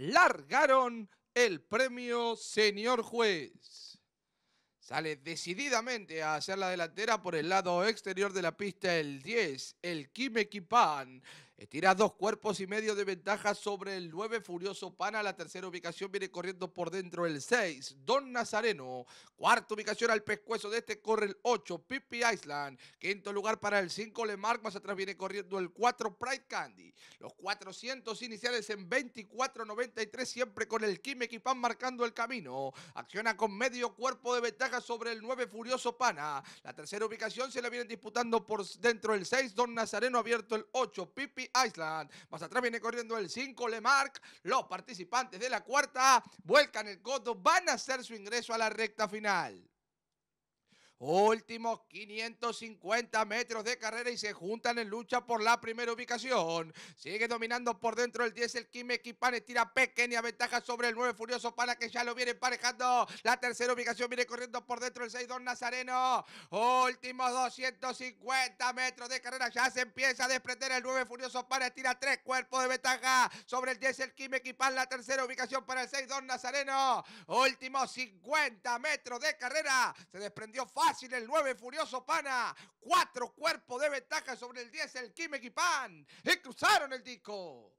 largaron el premio señor juez. Sale decididamente a hacer la delantera por el lado exterior de la pista el 10, el Kim Kipan. Estira dos cuerpos y medio de ventaja sobre el 9 Furioso Pana. La tercera ubicación viene corriendo por dentro el 6. Don Nazareno. Cuarta ubicación al pescuezo de este corre el 8. Pippi Island. Quinto lugar para el 5 Lemark. Más atrás viene corriendo el 4 Pride Candy. Los 400 iniciales en 24.93 siempre con el Kim Equipan marcando el camino. Acciona con medio cuerpo de ventaja sobre el 9 Furioso Pana. La tercera ubicación se la vienen disputando por dentro el 6. Don Nazareno abierto el 8. Pippi Island. Más atrás viene corriendo el 5 Lemark. Los participantes de la cuarta vuelcan el coto, van a hacer su ingreso a la recta final. Últimos 550 metros de carrera y se juntan en lucha por la primera ubicación. Sigue dominando por dentro el 10 el Kime Estira pequeña ventaja sobre el 9 Furioso para que ya lo viene emparejando. La tercera ubicación viene corriendo por dentro el 6 Don Nazareno. Últimos 250 metros de carrera. Ya se empieza a desprender el 9 Furioso para estira tres cuerpos de ventaja sobre el 10 el Equipan. La tercera ubicación para el 6 Don Nazareno. Últimos 50 metros de carrera. Se desprendió fácil fácil el 9 Furioso Pana. Cuatro cuerpos de ventaja sobre el 10 el Kim Pan. Y cruzaron el disco.